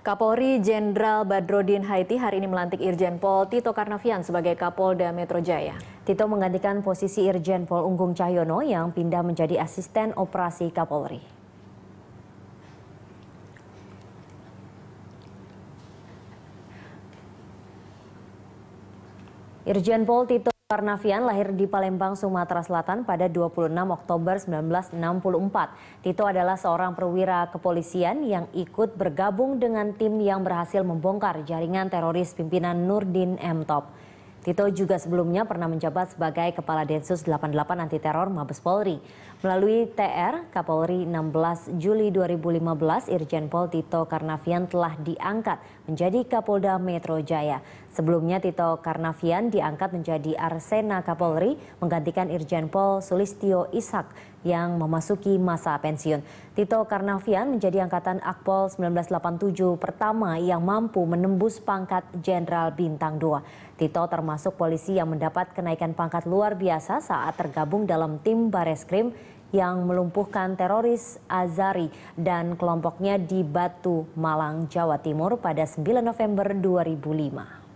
Kapolri Jenderal Badrodin Haiti hari ini melantik Irjen Pol Tito Karnavian sebagai Kapolda Metro Jaya. Tito menggantikan posisi Irjen Pol Unggung Cahyono yang pindah menjadi asisten operasi Kapolri. Irjen Pol Tito Parnavian lahir di Palembang, Sumatera Selatan pada 26 Oktober 1964. Tito adalah seorang perwira kepolisian yang ikut bergabung dengan tim yang berhasil membongkar jaringan teroris pimpinan Nurdin M. Top. Tito juga sebelumnya pernah menjabat sebagai Kepala Densus 88 Anti Teror Mabes Polri. Melalui TR Kapolri 16 Juli 2015, Irjen Pol Tito Karnavian telah diangkat menjadi Kapolda Metro Jaya. Sebelumnya Tito Karnavian diangkat menjadi Arsena Kapolri menggantikan Irjen Pol Sulistio Ishak yang memasuki masa pensiun. Tito Karnavian menjadi angkatan Akpol 1987 pertama yang mampu menembus pangkat Jenderal Bintang 2. Tito termasuk polisi yang mendapat kenaikan pangkat luar biasa saat tergabung dalam tim Bareskrim yang melumpuhkan teroris Azari dan kelompoknya di Batu, Malang, Jawa Timur pada 9 November 2005.